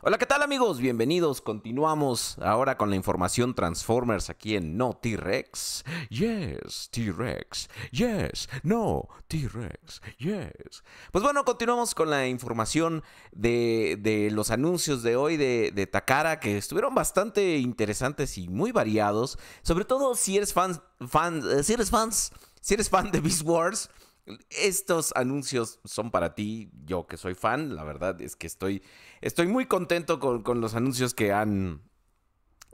Hola, ¿qué tal amigos? Bienvenidos. Continuamos ahora con la información Transformers aquí en No T-Rex. Yes, T-Rex. Yes, no, T-Rex. Yes. Pues bueno, continuamos con la información de, de los anuncios de hoy de, Takara que estuvieron bastante interesantes y muy variados. Sobre todo si eres fans fan, eh, si eres fans, si eres fan de Beast Wars estos anuncios son para ti, yo que soy fan, la verdad es que estoy, estoy muy contento con, los anuncios que han,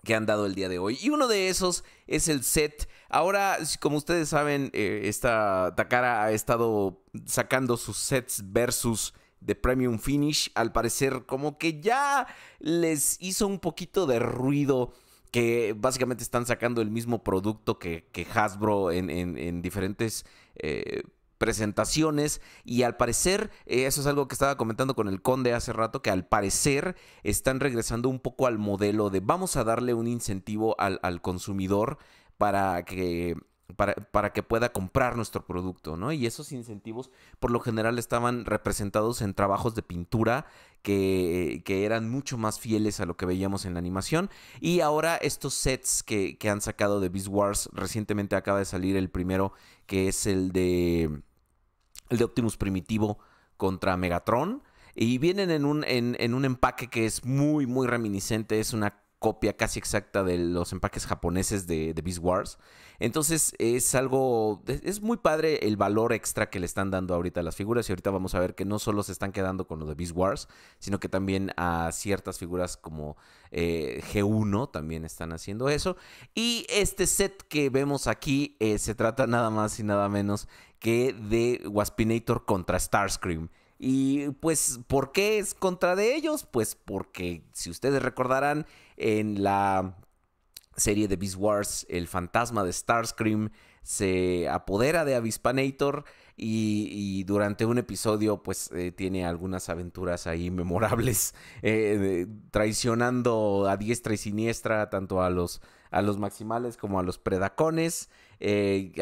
que han dado el día de hoy. Y uno de esos es el set. Ahora, como ustedes saben, eh, esta Takara ha estado sacando sus sets versus de Premium Finish. Al parecer, como que ya les hizo un poquito de ruido que básicamente están sacando el mismo producto que, Hasbro en, diferentes eh, presentaciones y al parecer, eh, eso es algo que estaba comentando con el conde hace rato, que al parecer están regresando un poco al modelo de vamos a darle un incentivo al, consumidor para que para, que pueda comprar nuestro producto, ¿no? Y esos incentivos por lo general estaban representados en trabajos de pintura que, eran mucho más fieles a lo que veíamos en la animación. Y ahora estos sets que, que han sacado de Beast Wars, recientemente acaba de salir el primero, que es el de el de Optimus Primitivo contra Megatron. Y vienen en un, en, un empaque que es muy, muy reminiscente. Es una copia casi exacta de los empaques japoneses de, de Beast Wars. Entonces es algo, es muy padre el valor extra que le están dando ahorita a las figuras y ahorita vamos a ver que no solo se están quedando con lo de Beast Wars, sino que también a ciertas figuras como eh, G1 también están haciendo eso. Y este set que vemos aquí eh, se trata nada más y nada menos que de Waspinator contra Starscream. Y pues, ¿por qué es contra de ellos? Pues porque, si ustedes recordarán, en la serie de Beast Wars, el fantasma de Starscream se apodera de Avispanator y, durante un episodio pues eh, tiene algunas aventuras ahí memorables, eh, traicionando a diestra y siniestra tanto a los a los maximales como a los predacones, eh,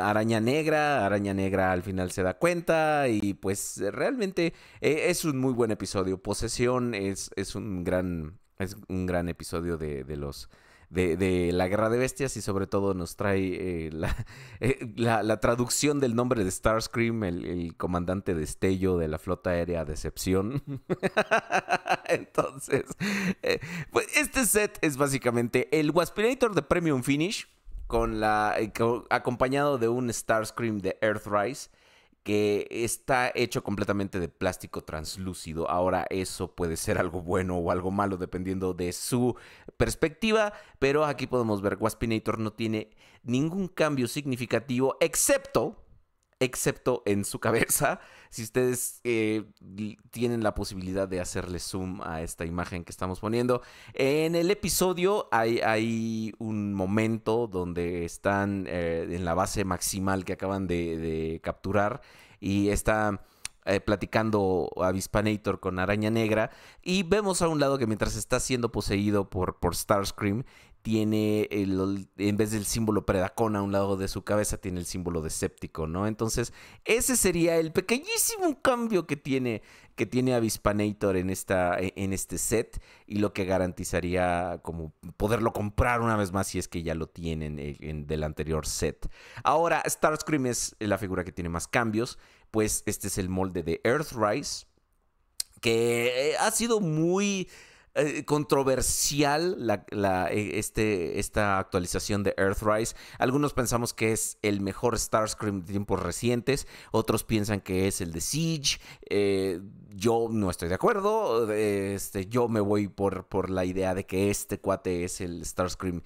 araña negra, araña negra al final se da cuenta y pues realmente eh, es un muy buen episodio. Posesión es, es un gran... Es un gran episodio de, de los de, la Guerra de Bestias y sobre todo nos trae eh, eh, la, traducción del nombre de Starscream, el, comandante comandante estello de la flota aérea Decepción. Entonces, eh, pues, este set es básicamente el Waspinator de Premium Finish, con la, acompañado de un Starscream de Earthrise que está hecho completamente de plástico translúcido. Ahora eso puede ser algo bueno o algo malo dependiendo de su perspectiva, pero aquí podemos ver que Waspinator no tiene ningún cambio significativo excepto excepto en su cabeza. Si ustedes eh, tienen la posibilidad de hacerle zoom a esta imagen que estamos poniendo. En el episodio hay, un momento donde están eh, en la base maximal que acaban de, de capturar y está eh, platicando a Vispanator con Araña Negra. Y vemos a un lado que mientras está siendo poseído por, por Starscream, tiene en vez del símbolo Predacon a un lado de su cabeza, tiene el símbolo de séptico, ¿no? Entonces, ese sería el pequeñísimo cambio que tiene, que tiene Avispanator en, esta, e, en este set y lo que garantizaría como poderlo comprar una vez más si es que ya lo tienen eh, en, del anterior set. Ahora, Starscream es la figura que tiene más cambios pues este es el molde de Earthrise, que eh, ha sido muy eh, controversial eh, este, esta actualización de Earthrise. Algunos pensamos que es el mejor Starscream de tiempos recientes, otros piensan que es el de Siege. Eh, yo no estoy de acuerdo, este, yo me voy por, la idea de que este cuate es el Starscream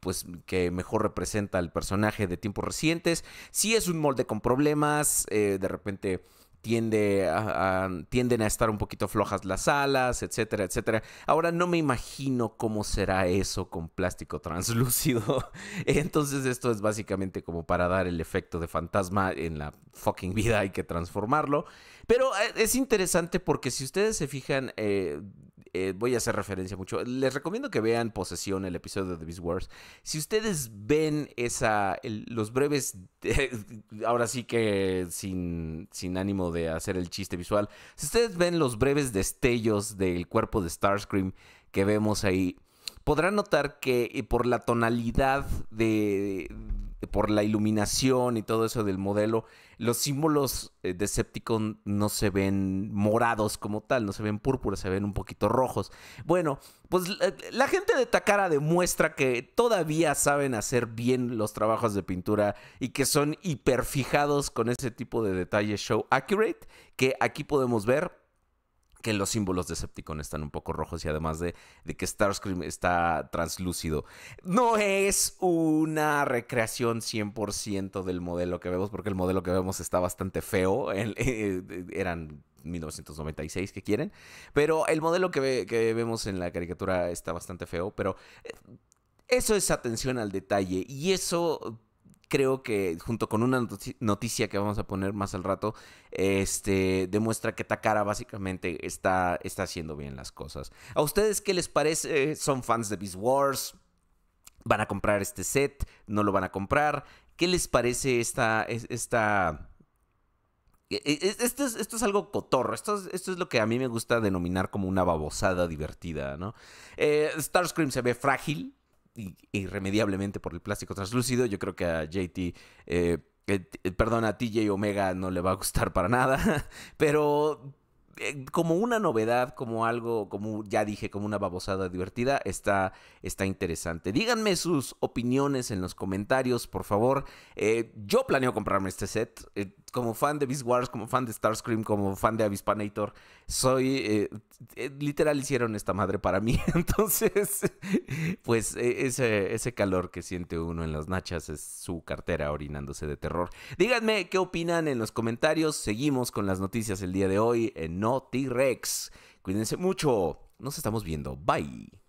pues, que mejor representa al personaje de tiempos recientes. Si es un molde con problemas, de repente tiende a, tienden a estar un poquito flojas las alas, etcétera, etcétera. Ahora no me imagino cómo será eso con plástico translúcido. Entonces esto es básicamente como para dar el efecto de fantasma en la fucking vida hay que transformarlo. Pero eh, es interesante porque si ustedes se fijan, eh, eh, voy a hacer referencia mucho. Les recomiendo que vean Posesión, el episodio de The Beast Wars. Si ustedes ven esa, los breves, ahora sí que sin, sin ánimo de hacer el chiste visual, si ustedes ven los breves destellos del cuerpo de Starscream que vemos ahí, podrán notar que eh, por la tonalidad de, por la iluminación y todo eso del modelo, los símbolos de eh, Decepticon no se ven morados como tal, no se ven púrpura, se ven un poquito rojos. Bueno, pues la, eh, la gente de Takara demuestra que todavía saben hacer bien los trabajos de pintura y que son hiperfijados con ese tipo de detalles show accurate que aquí podemos ver que los símbolos de Decepticon están un poco rojos y además de, que Starscream está translúcido. No es una recreación 100% del modelo que vemos, porque el modelo que vemos está bastante feo. Eh, eran 1996 que quieren, pero el modelo que vemos en la caricatura está bastante feo, pero... Eh, eso es atención al detalle y eso creo que junto con una noticia que vamos a poner más al rato, este, demuestra que Takara básicamente está, está haciendo bien las cosas. ¿A ustedes qué les parece? ¿Son fans de Beast Wars? ¿Van a comprar este set? ¿No lo van a comprar? ¿Qué les parece esta... esta e, e, esto es, algo cotorro. Esto es, esto es lo que a mí me gusta denominar como una babosada divertida, ¿no? Eh, Starscream se ve frágil irremediablemente por el plástico translúcido. Yo creo que a JT, eh, eh, perdón, a TJ Omega no le va a gustar para nada, pero eh, como una novedad, como algo, como ya dije, como una babosada divertida, está, está interesante. Díganme sus opiniones en los comentarios, por favor. Eh, yo planeo comprarme este set. Eh, como fan de Beast Wars, como fan de Starscream, como fan de Avispanator, soy. literal hicieron esta madre para mí. Entonces, pues ese, ese calor que siente uno en las nachas es su cartera orinándose de terror. Díganme qué opinan en los comentarios. Seguimos con las noticias el día de hoy en no T-Rex. Cuídense mucho. Nos estamos viendo. Bye.